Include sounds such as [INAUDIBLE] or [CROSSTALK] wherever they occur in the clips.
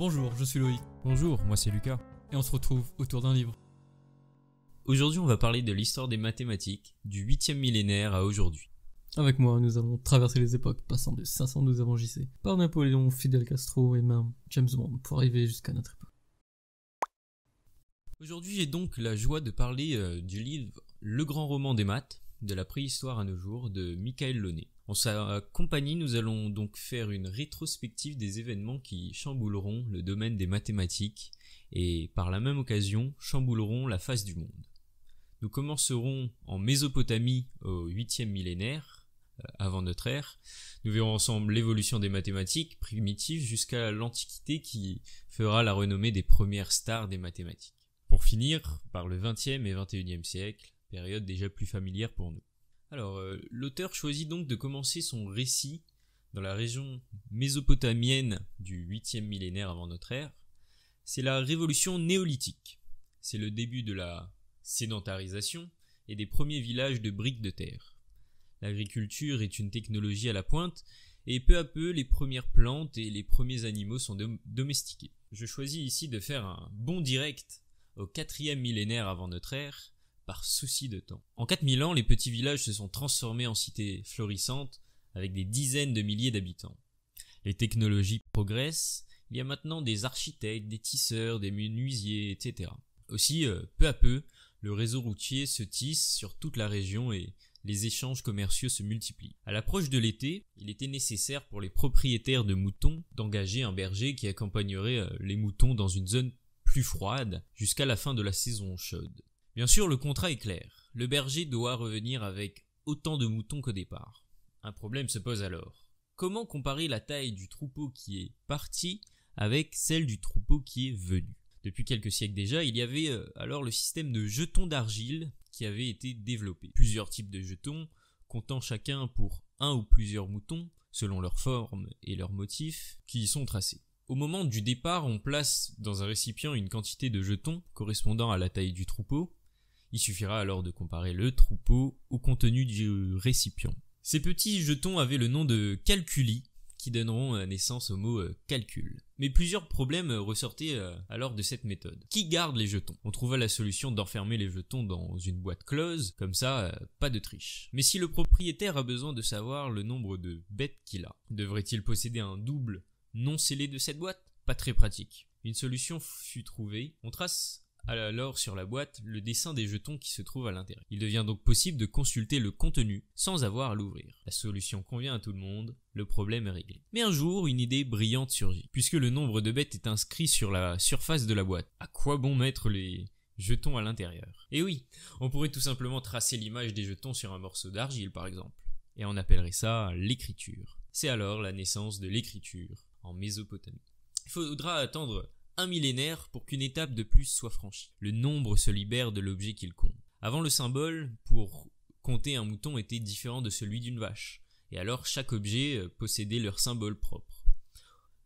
Bonjour, je suis Loïc. Bonjour, moi c'est Lucas. Et on se retrouve autour d'un livre. Aujourd'hui, on va parler de l'histoire des mathématiques, du 8e millénaire à aujourd'hui. Avec moi, nous allons traverser les époques, passant de 512 avant JC, par Napoléon, Fidel Castro et même James Bond, pour arriver jusqu'à notre époque. Aujourd'hui, j'ai donc la joie de parler euh, du livre Le grand roman des maths, de la préhistoire à nos jours, de Michael Launay. En sa euh, compagnie, nous allons donc faire une rétrospective des événements qui chambouleront le domaine des mathématiques et par la même occasion chambouleront la face du monde. Nous commencerons en Mésopotamie au 8e millénaire euh, avant notre ère. Nous verrons ensemble l'évolution des mathématiques primitives jusqu'à l'Antiquité qui fera la renommée des premières stars des mathématiques. Pour finir, par le 20e et 21e siècle, période déjà plus familière pour nous. Alors, euh, l'auteur choisit donc de commencer son récit dans la région mésopotamienne du 8e millénaire avant notre ère. C'est la révolution néolithique. C'est le début de la sédentarisation et des premiers villages de briques de terre. L'agriculture est une technologie à la pointe et peu à peu les premières plantes et les premiers animaux sont domestiqués. Je choisis ici de faire un bond direct au 4e millénaire avant notre ère, souci de temps. En 4000 ans, les petits villages se sont transformés en cités florissantes avec des dizaines de milliers d'habitants. Les technologies progressent, il y a maintenant des architectes, des tisseurs, des menuisiers, etc. Aussi, euh, peu à peu, le réseau routier se tisse sur toute la région et les échanges commerciaux se multiplient. À l'approche de l'été, il était nécessaire pour les propriétaires de moutons d'engager un berger qui accompagnerait euh, les moutons dans une zone plus froide jusqu'à la fin de la saison chaude. Bien sûr, le contrat est clair. Le berger doit revenir avec autant de moutons qu'au départ. Un problème se pose alors. Comment comparer la taille du troupeau qui est parti avec celle du troupeau qui est venu Depuis quelques siècles déjà, il y avait euh, alors le système de jetons d'argile qui avait été développé. Plusieurs types de jetons, comptant chacun pour un ou plusieurs moutons, selon leur forme et leur motif, qui y sont tracés. Au moment du départ, on place dans un récipient une quantité de jetons correspondant à la taille du troupeau, il suffira alors de comparer le troupeau au contenu du récipient. Ces petits jetons avaient le nom de calculi, qui donneront euh, naissance au mot euh, calcul. Mais plusieurs problèmes euh, ressortaient alors de cette méthode. Qui garde les jetons On trouva la solution d'enfermer les jetons dans une boîte close, comme ça, pas de triche. Mais si le propriétaire a besoin de savoir le nombre de bêtes qu'il a, devrait-il posséder un double non scellé de cette boîte Pas très pratique. Une solution fut trouvée. On trace alors sur la boîte le dessin des jetons qui se trouvent à l'intérieur. Il devient donc possible de consulter le contenu sans avoir à l'ouvrir. La solution convient à tout le monde, le problème est réglé. Mais un jour, une idée brillante surgit. Puisque le nombre de bêtes est inscrit sur la surface de la boîte, à quoi bon mettre les jetons à l'intérieur Eh oui, on pourrait tout simplement tracer l'image des jetons sur un morceau d'argile par exemple, et on appellerait ça l'écriture. C'est alors la naissance de l'écriture en Mésopotamie. Il faudra attendre un millénaire pour qu'une étape de plus soit franchie. Le nombre se libère de l'objet qu'il compte. Avant le symbole, pour compter un mouton était différent de celui d'une vache, et alors chaque objet euh, possédait leur symbole propre.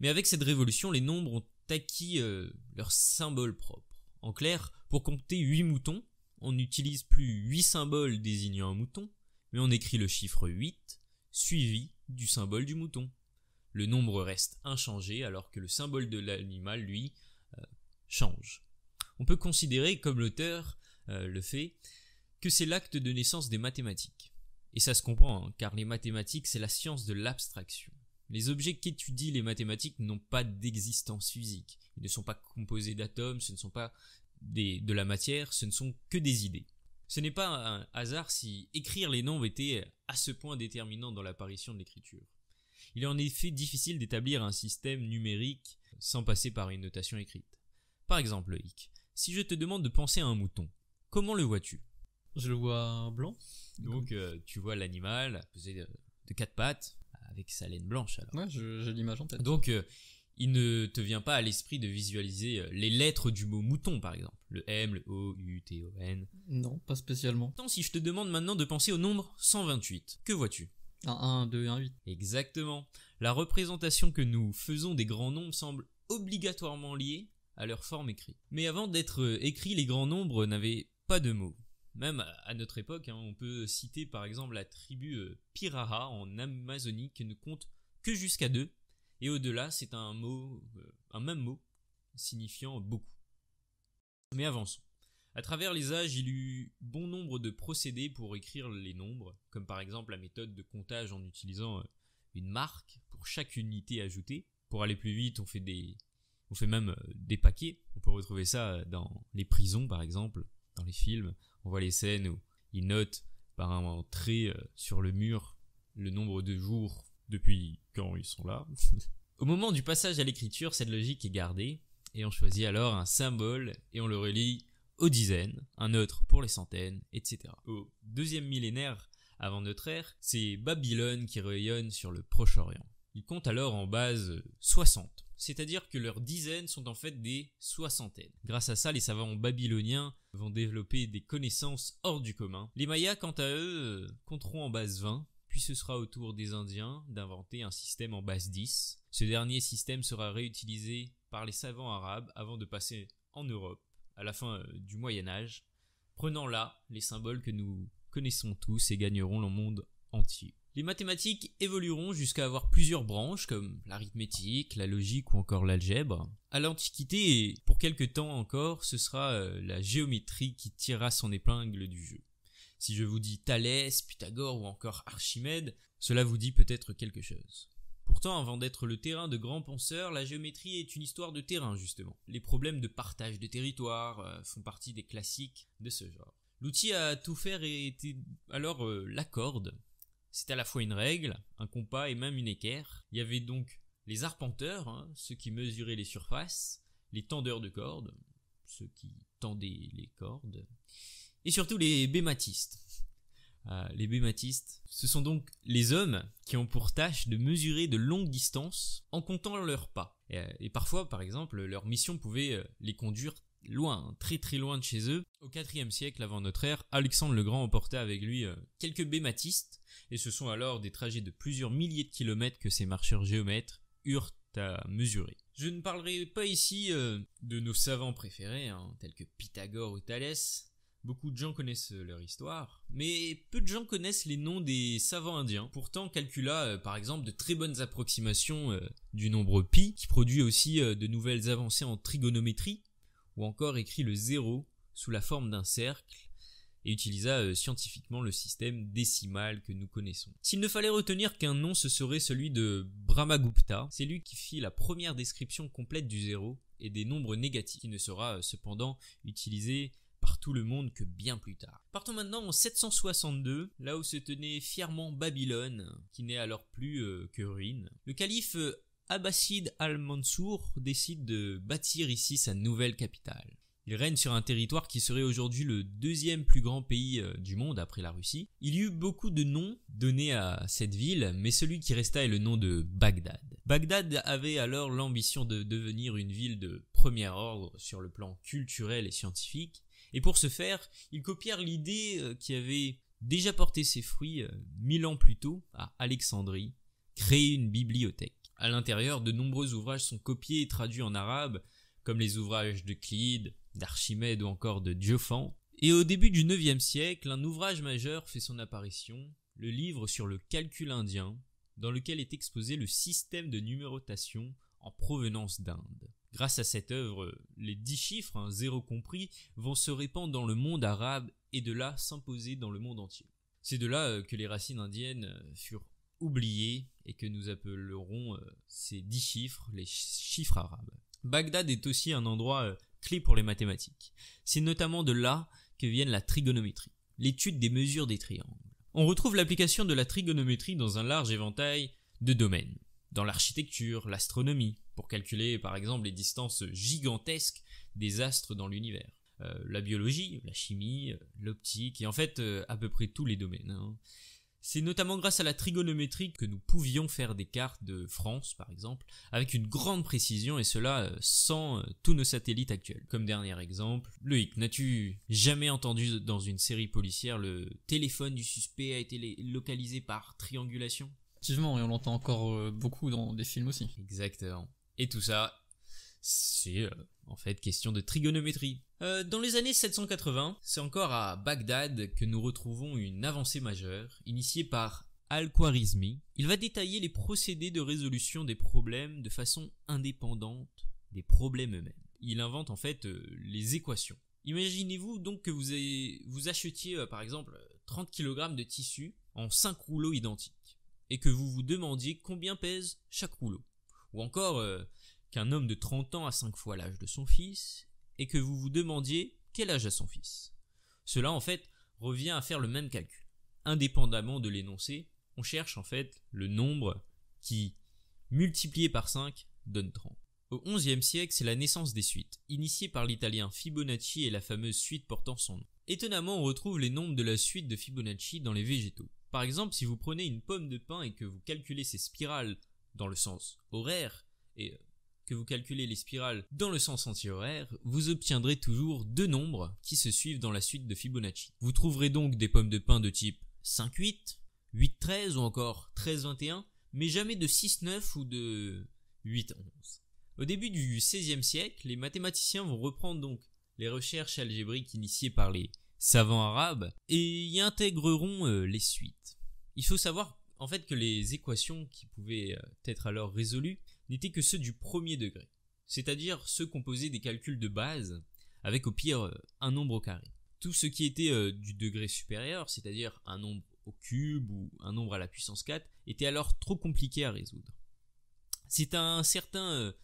Mais avec cette révolution, les nombres ont acquis euh, leur symbole propre. En clair, pour compter 8 moutons, on n'utilise plus 8 symboles désignant un mouton, mais on écrit le chiffre 8 suivi du symbole du mouton le nombre reste inchangé alors que le symbole de l'animal, lui, euh, change. On peut considérer, comme l'auteur euh, le fait, que c'est l'acte de naissance des mathématiques. Et ça se comprend, hein, car les mathématiques, c'est la science de l'abstraction. Les objets qu'étudient les mathématiques n'ont pas d'existence physique. Ils ne sont pas composés d'atomes, ce ne sont pas des, de la matière, ce ne sont que des idées. Ce n'est pas un hasard si écrire les nombres était euh, à ce point déterminant dans l'apparition de l'écriture. Il est en effet difficile d'établir un système numérique sans passer par une notation écrite. Par exemple, Hic, si je te demande de penser à un mouton, comment le vois-tu Je le vois blanc. Donc euh, tu vois l'animal posé de, euh, de quatre pattes, avec sa laine blanche alors. Ouais, j'ai l'image en tête. Donc euh, il ne te vient pas à l'esprit de visualiser les lettres du mot mouton par exemple, le M, le O, U, T, O, N. Non, pas spécialement. Tant si je te demande maintenant de penser au nombre 128, que vois-tu 1, 2, 1, 8. Exactement. La représentation que nous faisons des grands nombres semble obligatoirement liée à leur forme écrite. Mais avant d'être euh, écrits, les grands nombres n'avaient pas de mots. Même à notre époque, hein, on peut citer par exemple la tribu euh, Piraha en Amazonie qui ne compte que jusqu'à deux, et au-delà, c'est un mot, euh, un même mot, signifiant beaucoup. Mais avançons. À travers les âges, il y eu bon nombre de procédés pour écrire les nombres, comme par exemple la méthode de comptage en utilisant euh, une marque pour chaque unité ajoutée. Pour aller plus vite, on fait des, on fait même euh, des paquets. On peut retrouver ça euh, dans les prisons, par exemple, dans les films. On voit les scènes où ils notent par un trait sur le mur le nombre de jours depuis quand ils sont là. [LAUGHS] Au moment du passage à l'écriture, cette logique est gardée et on choisit alors un symbole et on le relie aux dizaines, un autre pour les centaines, etc. Au deuxième millénaire avant notre ère, c'est Babylone qui rayonne sur le Proche-Orient. Ils comptent alors en base 60, c'est-à-dire que leurs dizaines sont en fait des soixantaines. Grâce à ça, les savants babyloniens vont développer des connaissances hors du commun. Les Mayas, quant à eux, compteront en base 20, puis ce sera au tour des Indiens d'inventer un système en base 10. Ce dernier système sera réutilisé par les savants arabes avant de passer en Europe à la fin euh, du Moyen Âge, prenant là les symboles que nous connaissons tous et gagneront le monde entier. Les mathématiques évolueront jusqu'à avoir plusieurs branches comme l'arithmétique, la logique ou encore l'algèbre. À l'Antiquité, et pour quelque temps encore, ce sera euh, la géométrie qui tirera son épingle du jeu. Si je vous dis Thalès, Pythagore ou encore Archimède, cela vous dit peut-être quelque chose. Pourtant, avant d'être le terrain de grands penseurs, la géométrie est une histoire de terrain justement. Les problèmes de partage de territoires euh, font partie des classiques de ce genre. L'outil à tout faire était alors euh, la corde. C'est à la fois une règle, un compas et même une équerre. Il y avait donc les arpenteurs, hein, ceux qui mesuraient les surfaces, les tendeurs de cordes, ceux qui tendaient les cordes, et surtout les bématistes, euh, les bématistes, ce sont donc les hommes qui ont pour tâche de mesurer de longues distances en comptant leurs pas. Et, euh, parfois, par exemple, leur mission pouvait euh, les conduire loin, très très loin de chez eux. Au IVe siècle avant notre ère, Alexandre le Grand emportait avec lui quelques bématistes, et ce sont alors des trajets de plusieurs milliers de kilomètres que ces marcheurs géomètres eurent à mesurer. Je ne parlerai pas ici de nos savants préférés, hein, tels que Pythagore ou Thalès, Beaucoup de gens connaissent euh, leur histoire, mais peu de gens connaissent les noms des savants indiens. Pourtant, calcula euh, par exemple de très bonnes approximations euh, du nombre pi, qui produit aussi de nouvelles avancées en trigonométrie, ou encore écrit le zéro sous la forme d'un cercle, et utilisa scientifiquement le système décimal que nous connaissons. S'il ne fallait retenir qu'un nom, ce serait celui de Brahmagupta. C'est lui qui fit la première description complète du zéro et des nombres négatifs, qui ne sera cependant utilisé tout le monde que bien plus tard. Partons maintenant en 762, là où se tenait fièrement Babylone, qui n'est alors plus euh, que ruine. Le calife euh, Abbasid al-Mansour décide de bâtir ici sa nouvelle capitale. Il règne sur un territoire qui serait aujourd'hui le deuxième plus grand pays euh, du monde après la Russie. Il y eut beaucoup de noms donnés à cette ville, mais celui qui resta est le nom de Bagdad. Bagdad avait alors l'ambition de devenir une ville de premier ordre sur le plan culturel et scientifique, et pour ce faire, ils copièrent l'idée euh, qui avait déjà porté ses fruits euh, mille ans plus tôt à Alexandrie, créer une bibliothèque. À l'intérieur, de nombreux ouvrages sont copiés et traduits en arabe, comme les ouvrages d'Euclide, d'Archimède ou encore de Diophant. Et au début du IXe siècle, un ouvrage majeur fait son apparition, le livre sur le calcul indien, dans lequel est exposé le système de numérotation en provenance d'Inde. Grâce à cette œuvre, les dix chiffres, hein, zéro compris, vont se répandre dans le monde arabe et de là s'imposer dans le monde entier. C'est de là euh, que les racines indiennes euh, furent oubliées et que nous appellerons euh, ces dix chiffres les chiffres arabes. Bagdad est aussi un endroit clé pour les mathématiques. C'est notamment de là que viennent la trigonométrie, l'étude des mesures des triangles. On retrouve l'application de la trigonométrie dans un large éventail de domaines, dans l'architecture, l'astronomie, pour calculer par exemple les distances gigantesques des astres dans l'univers. Euh, la biologie, la chimie, euh, l'optique et en fait euh, à peu près tous les domaines. Hein. C'est notamment grâce à la trigonométrie que nous pouvions faire des cartes de France, par exemple, avec une grande précision, et cela sans tous nos satellites actuels. Comme dernier exemple, Loïc, n'as-tu jamais entendu dans une série policière le téléphone du suspect a été localisé par triangulation Effectivement, et on l'entend encore beaucoup dans des films aussi. Exactement. Et tout ça, c'est euh, en fait question de trigonométrie. Euh, dans les années 780, c'est encore à Bagdad que nous retrouvons une avancée majeure, initiée par Al-Khwarizmi. Il va détailler les procédés de résolution des problèmes de façon indépendante des problèmes eux-mêmes. Il invente en fait euh, les équations. Imaginez-vous donc que vous, vous achetiez par exemple 30 kg de tissu en 5 rouleaux identiques et que vous vous demandiez combien pèse chaque rouleau. Ou encore euh, qu'un homme de 30 ans a 5 fois l'âge de son fils, et que vous vous demandiez quel âge a son fils. Cela en fait revient à faire le même calcul. Indépendamment de l'énoncé, on cherche en fait le nombre qui, multiplié par 5, donne 30. Au XIe siècle, c'est la naissance des suites, initiée par l'italien Fibonacci et la fameuse suite portant son nom. Étonnamment, on retrouve les nombres de la suite de Fibonacci dans les végétaux. Par exemple, si vous prenez une pomme de pin et que vous calculez ses spirales dans le sens horaire et que vous calculez les spirales dans le sens antihoraire, vous obtiendrez toujours deux nombres qui se suivent dans la suite de Fibonacci. Vous trouverez donc des pommes de pin de type 5-8, 8-13 ou encore 13-21, mais jamais de 6-9 ou de 8-11. Au début du XVIe siècle, les mathématiciens vont reprendre donc les recherches algébriques initiées par les savants arabes et y intégreront euh, les suites. Il faut savoir en fait que les équations qui pouvaient euh, être alors résolues n'étaient que ceux du premier degré, c'est-à-dire ceux composés des calculs de base avec au pire euh, un nombre au carré. Tout ce qui était euh, du degré supérieur, c'est-à-dire un nombre au cube ou un nombre à la puissance 4, était alors trop compliqué à résoudre. C'est un certain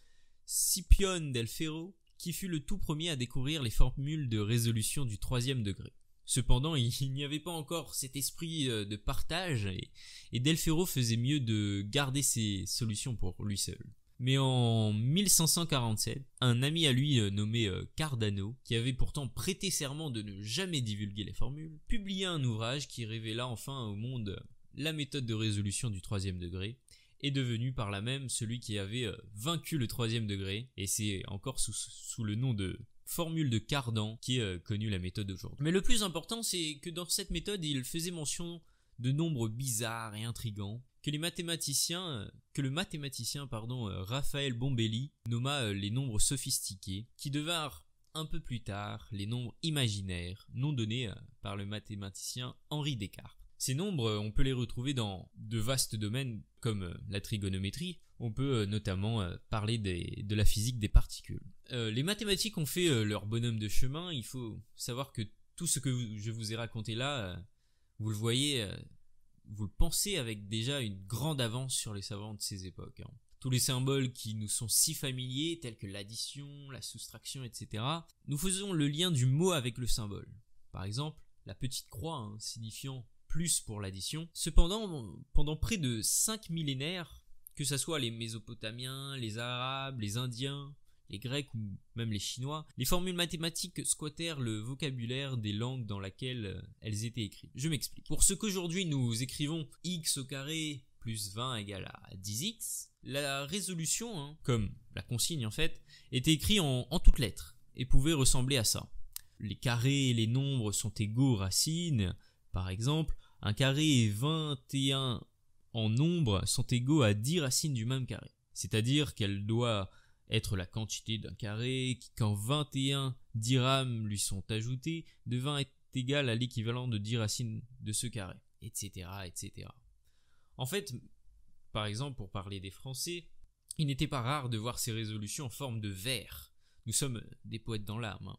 Scipione del Ferro qui fut le tout premier à découvrir les formules de résolution du troisième degré. Cependant, [LAUGHS] il n'y avait pas encore cet esprit euh, de partage et, Delfero faisait mieux de garder ses solutions pour lui seul. Mais en 1547, un ami à lui euh, nommé euh, Cardano, qui avait pourtant prêté serment de ne jamais divulguer les formules, publia un ouvrage qui révéla enfin au monde la méthode de résolution du troisième degré, et devenu par là même celui qui avait vaincu le troisième degré, et c'est encore sous, le nom de formule de Cardan qui est euh, connue la méthode aujourd'hui. Mais le plus important, c'est que dans cette méthode, il faisait mention de nombres bizarres et intrigants que les mathématiciens, euh, que le mathématicien pardon euh, Raphaël Bombelli nomma les nombres sophistiqués, qui devinrent un peu plus tard les nombres imaginaires non donnés par le mathématicien Henri Descartes. Ces nombres, euh, on peut les retrouver dans de vastes domaines comme euh, la trigonométrie. On peut euh, notamment parler de la physique des particules. les mathématiques ont fait leur bonhomme de chemin. Il faut savoir que tout ce que je vous ai raconté là, vous le voyez, vous le pensez avec déjà une grande avance sur les savants de ces époques. Hein. Tous les symboles qui nous sont si familiers, tels que l'addition, la soustraction, etc., nous faisons le lien du mot avec le symbole. Par exemple, la petite croix hein, signifiant plus pour l'addition. Cependant, pendant près de 5 millénaires, que ce soit les Mésopotamiens, les Arabes, les Indiens, les Grecs ou même les Chinois, les formules mathématiques squattèrent le vocabulaire des langues dans laquelle euh, elles étaient écrites. Je m'explique. Pour ce qu'aujourd'hui nous écrivons x au carré plus 20 égale à 10x, la résolution, hein, comme la consigne en fait, était écrite en, en toutes lettres et pouvait ressembler à ça. Les carrés et les nombres sont égaux racines, par exemple, un carré et 21 en nombre sont égaux à 10 racines du même carré. C'est-à-dire qu'elle doit être la quantité d'un carré qui, quand 21 dirhams lui sont ajoutés, devint est égal à l'équivalent de 10 racines de ce carré, etc., etc. En fait, par exemple, pour parler des Français, il n'était pas rare de voir ces résolutions en forme de vers. Nous sommes des poètes dans l'âme. Hein.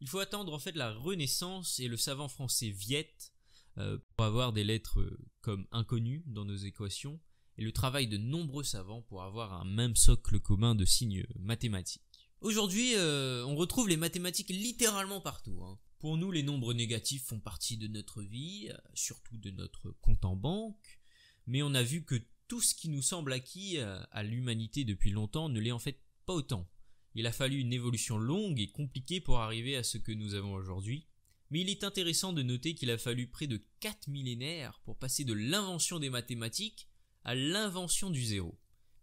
Il faut attendre en fait la Renaissance et le savant français Viette euh, pour avoir des lettres euh, comme inconnues dans nos équations, et le travail de nombreux savants pour avoir un même socle commun de signes mathématiques. Aujourd'hui, euh, on retrouve les mathématiques littéralement partout. Hein. Pour nous, les nombres négatifs font partie de notre vie, surtout de notre compte en banque, mais on a vu que tout ce qui nous semble acquis à l'humanité depuis longtemps ne l'est en fait pas autant. Il a fallu une évolution longue et compliquée pour arriver à ce que nous avons aujourd'hui, mais il est intéressant de noter qu'il a fallu près de 4 millénaires pour passer de l'invention des mathématiques à l'invention du zéro,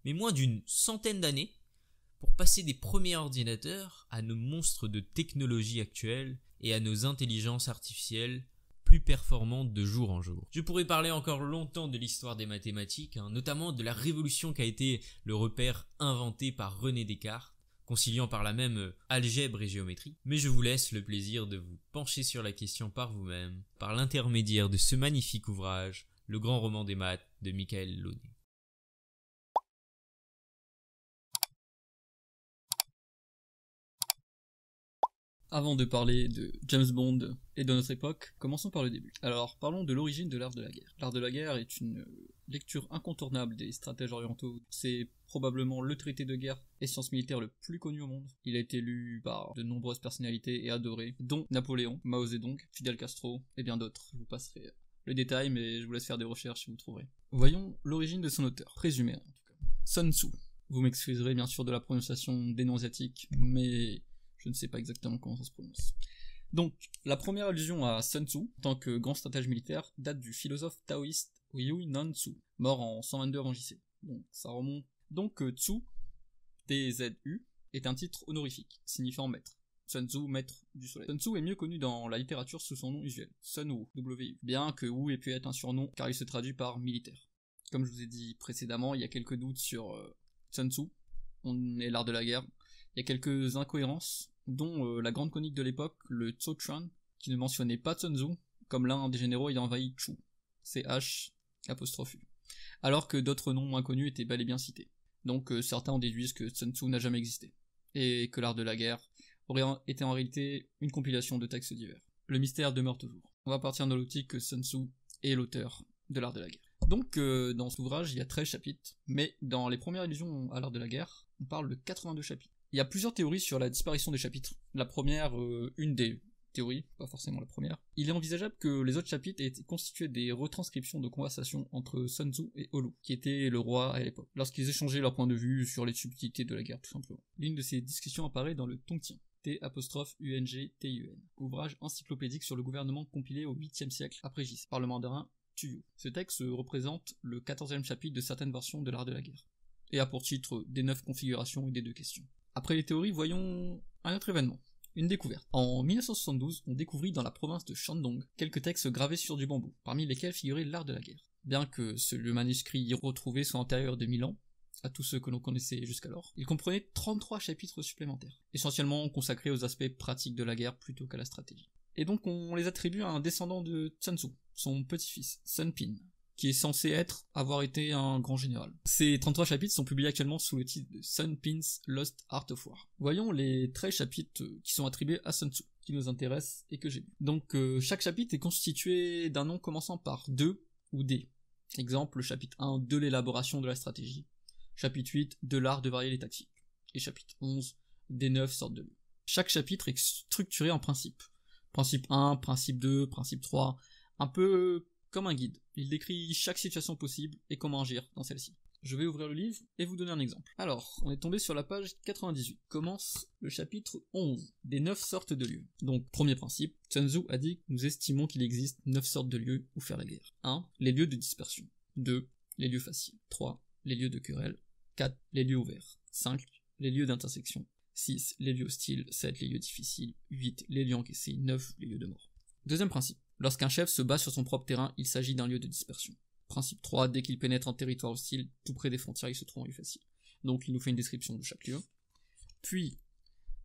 mais moins d'une centaine d'années pour passer des premiers ordinateurs à nos monstres de technologie actuelle et à nos intelligences artificielles plus performantes de jour en jour. Je pourrais parler encore longtemps de l'histoire des mathématiques, hein, notamment de la révolution qu'a été le repère inventé par René Descartes, conciliant par la même euh, algèbre et géométrie, mais je vous laisse le plaisir de vous pencher sur la question par vous-même, par l'intermédiaire de ce magnifique ouvrage, Le grand roman des maths de Michael Launay. Avant de parler de James Bond et de notre époque, commençons par le début. Alors, parlons de l'origine de l'art de la guerre. L'art de la guerre est une lecture incontournable des stratèges orientaux. C'est probablement le traité de guerre et science militaire le plus connu au monde. Il a été lu par de nombreuses personnalités et adoré, dont Napoléon, Mao Zedong, Fidel Castro et bien d'autres. Je vous passerai le détail, mais je vous laisse faire des recherches si vous trouverez. Voyons l'origine de son auteur, présumé en tout cas. Sun Tzu. Vous m'excuserez bien sûr de la prononciation des asiatiques, mais je ne sais pas exactement comment ça se prononce. Donc, la première allusion à Sun Tzu, en tant que grand stratège militaire, date du philosophe taoïste Ryu Nan Tzu, mort en 122 avant JC. Donc, ça remonte. Donc, euh, Tzu, T-Z-U, est un titre honorifique, signifiant maître. Sun Tzu, maître du soleil. Sun Tzu est mieux connu dans la littérature sous son nom usuel, Sun Wu, W-U, bien que Wu ait pu être un surnom car il se traduit par militaire. Comme je vous ai dit précédemment, il y a quelques doutes sur euh, Sun Tzu, on est l'art de la guerre, il y a quelques incohérences dont euh, la grande conique de l'époque, le Tsou chuan qui ne mentionnait pas Sun Tzu comme l'un des généraux ayant envahi Chu, CH apostrophe alors que d'autres noms inconnus étaient bel et bien cités. Donc euh, certains en déduisent que Sun Tzu n'a jamais existé, et que l'art de la guerre aurait été en réalité une compilation de textes divers. Le mystère demeure toujours. On va partir de l'outil que Sun Tzu est l'auteur de l'art de la guerre. Donc euh, dans cet ouvrage, il y a 13 chapitres, mais dans les premières allusions à l'art de la guerre, on parle de 82 chapitres. Il y a plusieurs théories sur la disparition des chapitres. La première, euh, une des théories, pas forcément la première. Il est envisageable que les autres chapitres aient été constitués des retranscriptions de conversations entre Sun Tzu et Olu, qui était le roi à l'époque, lorsqu'ils échangeaient leur point de vue sur les subtilités de la guerre tout simplement. L'une de ces discussions apparaît dans le Tongtian, t ung tuN ouvrage encyclopédique sur le gouvernement compilé au 8e siècle après Gis par le mandarin Tuyu. Ce texte représente le 14e chapitre de certaines versions de l'art de la guerre, et a pour titre des neuf configurations et des deux questions. Après les théories, voyons un autre événement. Une découverte. En 1972, on découvrit dans la province de Shandong quelques textes gravés sur du bambou, parmi lesquels figurait l'art de la guerre. Bien que ce, le manuscrit retrouvé soit antérieur de 1000 ans à tous ceux que l'on connaissait jusqu'alors, il comprenait 33 chapitres supplémentaires, essentiellement consacrés aux aspects pratiques de la guerre plutôt qu'à la stratégie. Et donc on les attribue à un descendant de Sun Tzu, son petit-fils, Sun Pin, qui est censé être avoir été un grand général. Ces 33 chapitres sont publiés actuellement sous le titre de Sun Pins Lost Art of War. Voyons les 13 chapitres euh, qui sont attribués à Sun Tzu, qui nous intéressent et que j'ai lu. Donc euh, chaque chapitre est constitué d'un nom commençant par 2 ou des. Exemple, chapitre 1 de l'élaboration de la stratégie, chapitre 8 de l'art de varier les tactiques, et chapitre 11 des 9 sortes de lieux. Chaque chapitre est structuré en principes. Principe 1, principe 2, principe 3, un peu comme un guide. Il décrit chaque situation possible et comment agir dans celle-ci. Je vais ouvrir le livre et vous donner un exemple. Alors, on est tombé sur la page 98. Commence le chapitre 11 des 9 sortes de lieux. Donc, premier principe, Sun Tzu a dit que nous estimons qu'il existe 9 sortes de lieux où faire la guerre. 1. Les lieux de dispersion. 2. Les lieux faciles. 3. Les lieux de querelle. 4. Les lieux ouverts. 5. Les lieux d'intersection. 6. Les lieux hostiles. 7. Les lieux difficiles. 8. Les lieux encaissés. 9. Les lieux de mort. Deuxième principe. Lorsqu'un chef se bat sur son propre terrain, il s'agit d'un lieu de dispersion. Principe 3, dès qu'il pénètre en territoire hostile, tout près des frontières, il se trouve en lieu facile. Donc il nous fait une description de chaque lieu. Puis,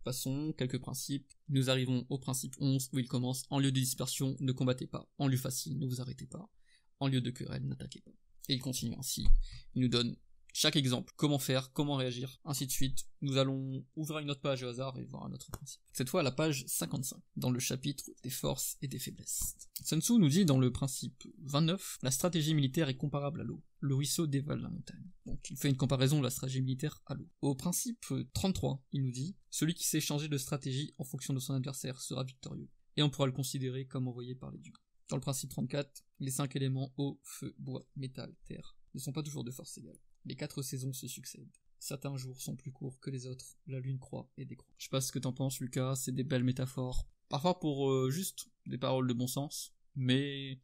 passons quelques principes. Nous arrivons au principe 11 où il commence en lieu de dispersion, ne combattez pas. En lieu facile, ne vous arrêtez pas. En lieu de querelle, n'attaquez pas. Et il continue ainsi. Il nous donne chaque exemple, comment faire, comment réagir, ainsi de suite. Nous allons ouvrir une autre page au hasard et voir un autre principe. Cette fois la page 55, dans le chapitre des forces et des faiblesses. Sun Tzu nous dit dans le principe 29, la stratégie militaire est comparable à l'eau. Le ruisseau dévale la montagne. Donc il fait une comparaison de la stratégie militaire à l'eau. Au principe 33, il nous dit, celui qui sait changer de stratégie en fonction de son adversaire sera victorieux, et on pourra le considérer comme envoyé par les dieux. Dans le principe 34, les cinq éléments eau, feu, bois, métal, terre ne sont pas toujours de force égale. Les quatre saisons se succèdent. Certains jours sont plus courts que les autres, la lune croît et décroît. Je sais pas ce que t'en penses, Lucas, c'est des belles métaphores. Parfois pour euh, juste des paroles de bon sens, mais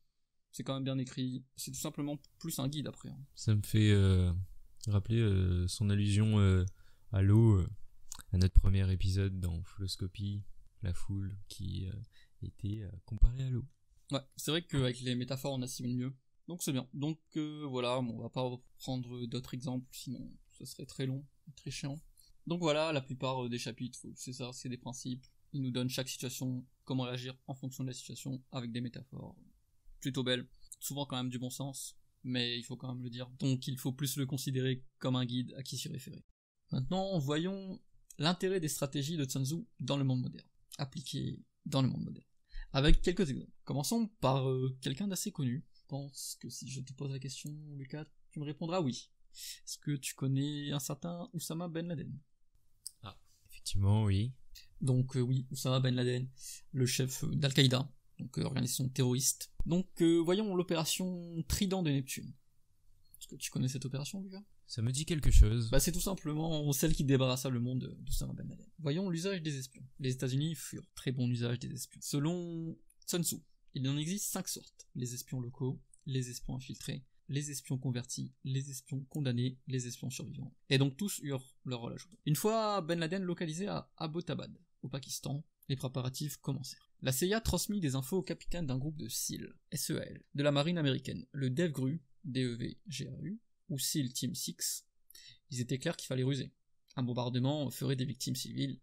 c'est quand même bien écrit. C'est tout simplement plus un guide après. Hein. Ça me fait euh, rappeler euh, son allusion à l'eau, à notre premier épisode dans Fulloscopie, la foule qui était comparée à l'eau. Ouais, c'est vrai qu'avec les métaphores, on assimile mieux. Donc c'est bien. Donc euh, voilà, on va pas prendre d'autres exemples, sinon ce serait très long, très chiant. Donc voilà, la plupart euh, des chapitres, c'est ça, c'est des principes. Ils nous donnent chaque situation, comment réagir en fonction de la situation, avec des métaphores plutôt belles. Souvent quand même du bon sens, mais il faut quand même le dire. Donc il faut plus le considérer comme un guide à qui s'y référer. Maintenant, voyons l'intérêt des stratégies de Tsun dans le monde moderne, appliquées dans le monde moderne. Avec quelques exemples. Commençons par euh, quelqu'un d'assez connu, pense que si je te pose la question, Lucas, tu me répondras oui. Est-ce que tu connais un certain Oussama Ben Laden Ah, effectivement, oui. Donc euh, oui, Oussama Ben Laden, le chef euh, d'Al-Qaïda, donc euh, organisation terroriste. Donc voyons l'opération Trident de Neptune. Est-ce que tu connais cette opération, Lucas Ça me dit quelque chose. Bah, c'est tout simplement celle qui débarrassa le monde d'Oussama Ben Laden. Voyons l'usage des espions. Les États-Unis furent très bon usage des espions. Selon Sun Tzu, il en existe cinq sortes. Les espions locaux, les espions infiltrés, les espions convertis, les espions condamnés, les espions survivants. Et donc tous eurent leur rôle à jouer. Une fois Ben Laden localisé à Abbottabad, au Pakistan, les préparatifs commencèrent. La CIA transmit des infos au capitaine d'un groupe de SEAL, SEL, de la marine américaine, le DEVGRU, DEV, GRU, ou SEAL Team 6. Ils étaient clairs qu'il fallait ruser. Un bombardement ferait des victimes civiles,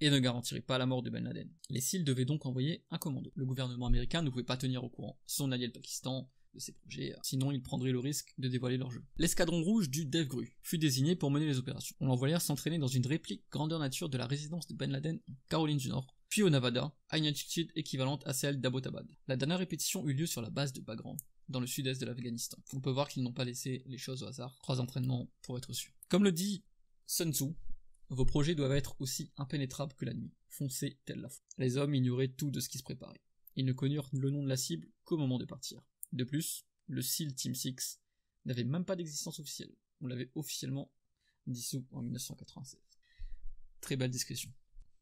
et ne garantirait pas la mort de Ben Laden. Les SEAL devaient donc envoyer un commando. Le gouvernement américain ne pouvait pas tenir au courant son allié le Pakistan de ses projets, euh, sinon il prendrait le risque de dévoiler leur jeu. L'escadron rouge du Devgru fut désigné pour mener les opérations. On l'envoya s'entraîner dans une réplique grandeur nature de la résidence de Ben Laden en Caroline du Nord, puis au Nevada, à une altitude équivalente à celle d'Abotabad. La dernière répétition eut lieu sur la base de Bagran, dans le sud-est de l'Afghanistan. On peut voir qu'ils n'ont pas laissé les choses au hasard. Trois entraînements pour être sûr. Comme le dit Sun Tzu, vos projets doivent être aussi impénétrables que la nuit, Foncez telle la foule. Les hommes ignoraient tout de ce qui se préparait. Ils ne connurent le nom de la cible qu'au moment de partir. De plus, le SEAL Team 6 n'avait même pas d'existence officielle. On l'avait officiellement dissous en 1996. Très belle discrétion.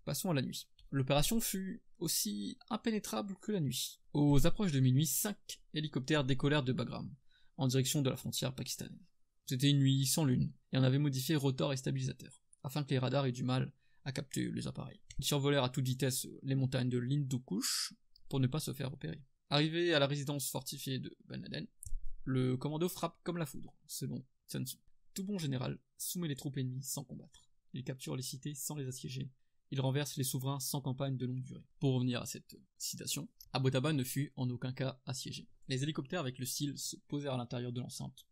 Passons à la nuit. L'opération fut aussi impénétrable que la nuit. Aux approches de minuit, cinq hélicoptères décollèrent de Bagram, en direction de la frontière pakistanaise. C'était une nuit sans lune, et on avait modifié rotor et stabilisateur afin que les radars aient du mal à capter les appareils. Ils survolèrent à toute vitesse les montagnes de l'Hindoukouche pour ne pas se faire repérer. Arrivé à la résidence fortifiée de Ben le commando frappe comme la foudre, selon Sun Tzu. Tout bon général soumet les troupes ennemies sans combattre. Il capture les cités sans les assiéger. Il renverse les souverains sans campagne de longue durée. Pour revenir à cette citation, Abotaba ne fut en aucun cas assiégé. Les hélicoptères avec le style se posèrent à l'intérieur de l'enceinte,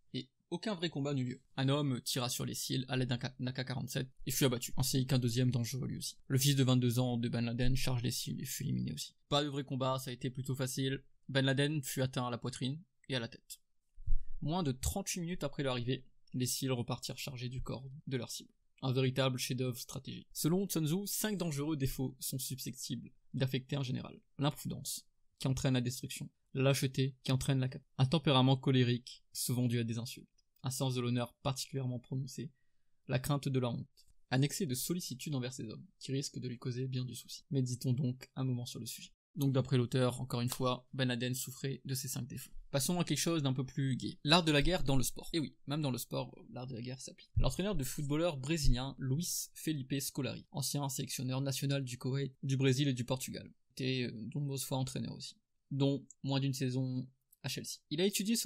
aucun vrai combat n'eut lieu. Un homme tira sur les cils à l'aide d'un AK-47 et fut abattu, ainsi qu'un deuxième dangereux lui aussi. Le fils de 22 ans de Ben Laden charge les cils et fut éliminé aussi. Pas de vrai combat, ça a été plutôt facile. Ben Laden fut atteint à la poitrine et à la tête. Moins de 38 minutes après l'arrivée, les cils repartirent chargés du corps de leur cible. Un véritable chef-d'œuvre stratégique. Selon Sun cinq dangereux défauts sont susceptibles d'affecter un général. L'imprudence, qui entraîne la destruction. Lâcheté, qui entraîne la Un tempérament colérique, souvent dû à des insultes un sens de l'honneur particulièrement prononcé, la crainte de la honte, un excès de sollicitude envers ces hommes, qui risque de lui causer bien du souci. Méditons donc un moment sur le sujet. Donc d'après l'auteur, encore une fois, Ben Laden souffrait de ces cinq défauts. Passons à quelque chose d'un peu plus gai. L'art de la guerre dans le sport. Et eh oui, même dans le sport, l'art de la guerre s'applique. L'entraîneur de footballeur brésilien Luis Felipe Scolari, ancien sélectionneur national du Koweït, du Brésil et du Portugal, était de nombreuses fois entraîneur aussi, dont moins d'une saison à Chelsea. Il a étudié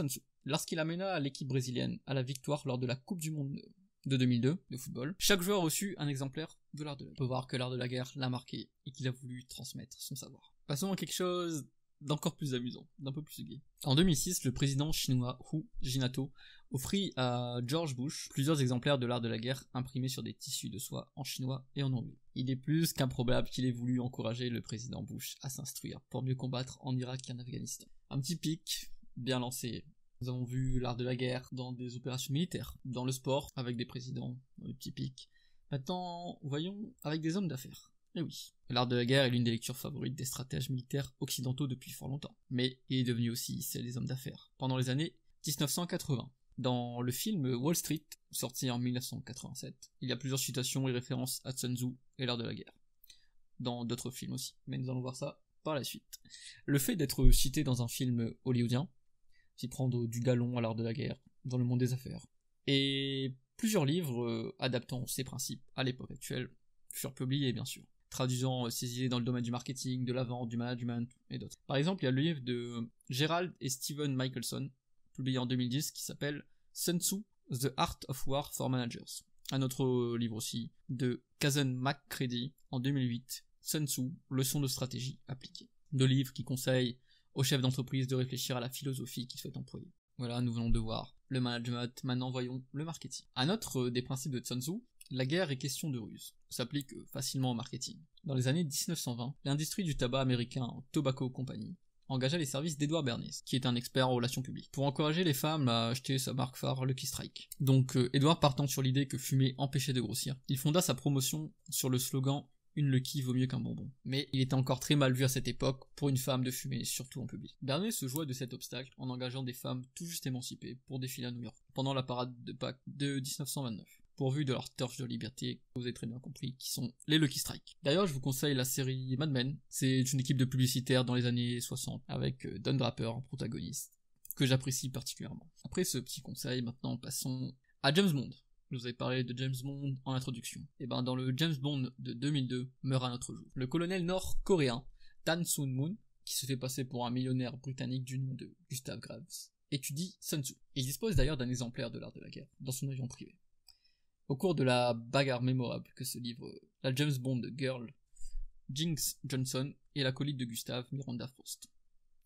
lorsqu'il amena l'équipe brésilienne à la victoire lors de la Coupe du Monde de 2002 de football. Chaque joueur reçut un exemplaire de l'art de la guerre. On peut voir que l'art de la guerre l'a marqué et qu'il a voulu transmettre son savoir. Passons à quelque chose d'encore plus amusant, d'un peu plus gay. En 2006, le président chinois Hu Jinato offrit à George Bush plusieurs exemplaires de l'art de la guerre imprimés sur des tissus de soie en chinois et en anglais. Il est plus qu'improbable qu'il ait voulu encourager le président Bush à s'instruire pour mieux combattre en Irak et en Afghanistan. Un petit pic bien lancé nous avons vu l'art de la guerre dans des opérations militaires, dans le sport, avec des présidents typiques. Maintenant, voyons avec des hommes d'affaires. Eh oui, l'art de la guerre est l'une des lectures favorites des stratèges militaires occidentaux depuis fort longtemps, mais il est devenu aussi celle des hommes d'affaires pendant les années 1980. Dans le film Wall Street, sorti en 1987, il y a plusieurs citations et références à Sun Tzu et l'art de la guerre. Dans d'autres films aussi, mais nous allons voir ça par la suite. Le fait d'être cité dans un film hollywoodien s'y prendre du galon à l'art de la guerre, dans le monde des affaires. Et plusieurs livres euh, adaptant ces principes à l'époque actuelle furent publiés, bien sûr, traduisant euh, ces idées dans le domaine du marketing, de la vente, du management et d'autres. Par exemple, il y a le livre de Gerald et Steven Michaelson publié en 2010, qui s'appelle Sun Tzu, The Art of War for Managers. Un autre euh, livre aussi de Kazen McCready en 2008, Sun Tzu, Leçon de stratégie appliquée. Deux livres qui conseillent chef d'entreprise de réfléchir à la philosophie qu'il souhaite employer. Voilà, nous venons de voir le management, maintenant voyons le marketing. Un autre euh, des principes de Sun Tzu, la guerre est question de ruse, s'applique euh, facilement au marketing. Dans les années 1920, l'industrie du tabac américain Tobacco Company engagea les services d'Edward Bernays, qui est un expert en relations publiques, pour encourager les femmes à acheter sa marque phare Lucky Strike. Donc, euh, Edward partant sur l'idée que fumer empêchait de grossir, il fonda sa promotion sur le slogan une Lucky vaut mieux qu'un bonbon. Mais il était encore très mal vu à cette époque pour une femme de fumer, surtout en public. Bernet se jouait de cet obstacle en engageant des femmes tout juste émancipées pour défiler à New York pendant la parade de Pâques de 1929 Pourvu de leur torche de liberté, vous avez très bien compris, qui sont les Lucky Strike. D'ailleurs, je vous conseille la série Mad Men. C'est une équipe de publicitaires dans les années 60, avec euh, Don Draper en protagoniste, que j'apprécie particulièrement. Après ce petit conseil, maintenant passons à James Bond. Nous vous parlé de James Bond en introduction. Et eh ben dans le James Bond de 2002 meurt un autre jour. Le colonel nord-coréen Dan Sun Moon, qui se fait passer pour un millionnaire britannique du nom de Gustav Graves, étudie Sun Tzu. Il dispose d'ailleurs d'un exemplaire de l'art de la guerre dans son avion privé. Au cours de la bagarre mémorable que se livre la James Bond Girl, Jinx Johnson et la colite de Gustave, Miranda Frost.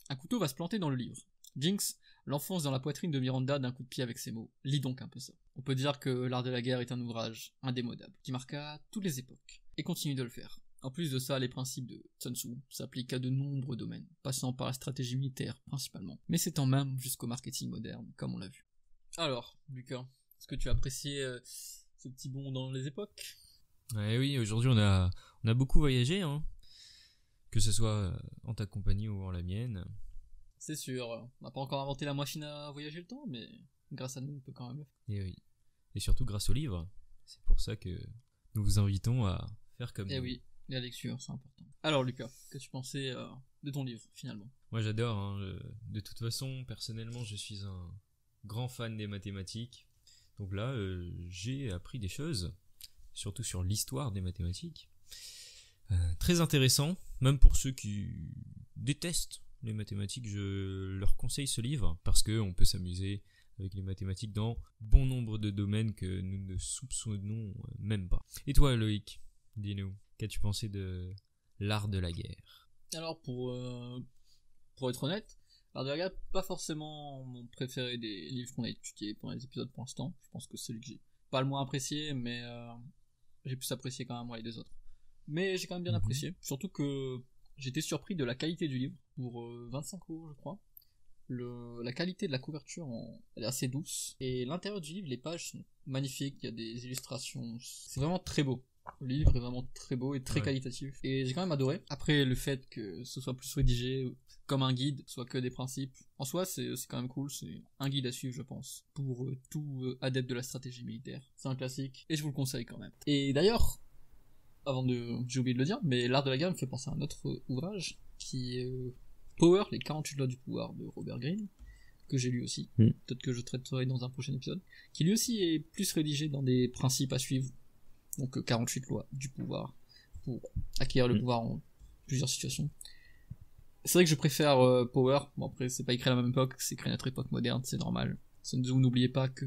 Un couteau va se planter dans le livre. Jinx l'enfonce dans la poitrine de Miranda d'un coup de pied avec ses mots. Lis donc un peu ça. On peut dire que l'art de la guerre est un ouvrage indémodable, qui marqua toutes les époques, et continue de le faire. En plus de ça, les principes de Sun Tzu s'appliquent à de nombreux domaines, passant par la stratégie militaire principalement, mais en même jusqu'au marketing moderne, comme on l'a vu. Alors, Lucas, est-ce que tu as apprécié euh, ce petit bond dans les époques Eh oui, aujourd'hui on a, on a beaucoup voyagé, hein que ce soit euh, en ta compagnie ou en la mienne. C'est sûr, on n'a pas encore inventé la machine à voyager le temps, mais grâce à nous, on peut quand même faire. Et surtout grâce au livre. C'est pour ça que nous vous invitons à faire comme Et eh oui, la lecture, c'est important. Alors, Lucas, qu'as-tu pensé euh, de ton livre, finalement Moi, j'adore. Hein, de toute façon, personnellement, je suis un grand fan des mathématiques. Donc là, euh, j'ai appris des choses, surtout sur l'histoire des mathématiques. Euh, très intéressant, même pour ceux qui détestent les mathématiques, je leur conseille ce livre parce qu'on peut s'amuser avec les mathématiques dans bon nombre de domaines que nous ne soupçonnons même pas. Et toi Loïc, dis-nous, qu'as-tu pensé de l'art de la guerre Alors pour, euh, pour être honnête, l'art de la guerre, pas forcément mon préféré des livres qu'on a étudiés pendant les épisodes pour l'instant. Je pense que c'est celui que j'ai pas le moins apprécié, mais euh, j'ai plus apprécié quand même moi les deux autres. Mais j'ai quand même bien mhm. apprécié, surtout que j'étais surpris de la qualité du livre pour 25 euh, euros je crois la qualité de la couverture est assez douce. Et l'intérieur du livre, les pages sont magnifiques. Il y a des illustrations. C'est vraiment très beau. Le livre est vraiment très beau et très qualitatif. Et j'ai quand même adoré. Après, le fait que ce soit plus rédigé comme un guide, soit que des principes. En soi, c'est quand même cool. C'est un guide à suivre, je pense, pour euh, tout euh, adepte de la stratégie militaire. C'est un classique et je vous le conseille quand même. Et d'ailleurs, avant de, j'ai oublié de le dire, mais l'art de la guerre me fait penser à un autre euh, ouvrage qui est Power, les 48 lois du pouvoir de Robert Greene, que j'ai lu aussi, hmm. peut-être que je traiterai dans un prochain épisode, qui lui aussi est plus rédigé dans des principes à suivre. Donc 48 euh, lois du pouvoir pour acquérir le hmm. pouvoir en plusieurs situations. C'est vrai que je préfère euh, Power. Bon après c'est pas écrit à la même époque, c'est écrit à notre époque moderne, c'est normal. Sinon n'oubliez pas que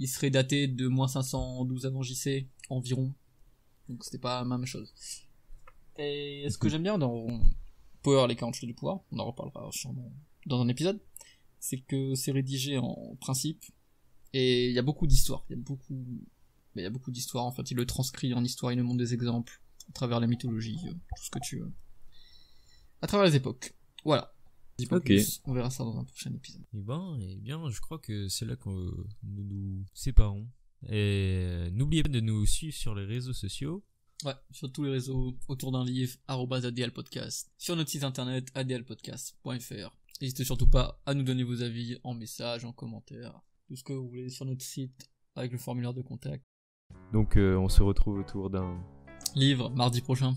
il serait daté de moins 512 avant JC environ. Donc c'était pas la même chose. Et ce que hmm. j'aime bien dans les les 48 du pouvoir, on en reparlera dans un épisode, c'est que c'est rédigé en principe, et il y a beaucoup d'histoires, il y a beaucoup, il y a beaucoup d'histoires, en fait, il le transcrit en histoire, il nous montre des exemples, à travers la mythologie, euh, tout ce que tu veux, à travers les époques, voilà. Ok. On verra ça dans un prochain épisode. Et eh ben, et eh bien, je crois que c'est là que nous nous séparons. Et euh, n'oubliez pas de nous suivre sur les réseaux sociaux. Ouais, sur tous les réseaux, autour d'un livre, adlpodcast, sur notre site internet adlpodcast.fr. N'hésitez surtout pas à nous donner vos avis en message, en commentaire, tout ce que vous voulez sur notre site avec le formulaire de contact. Donc euh, on se retrouve autour d'un livre mardi prochain.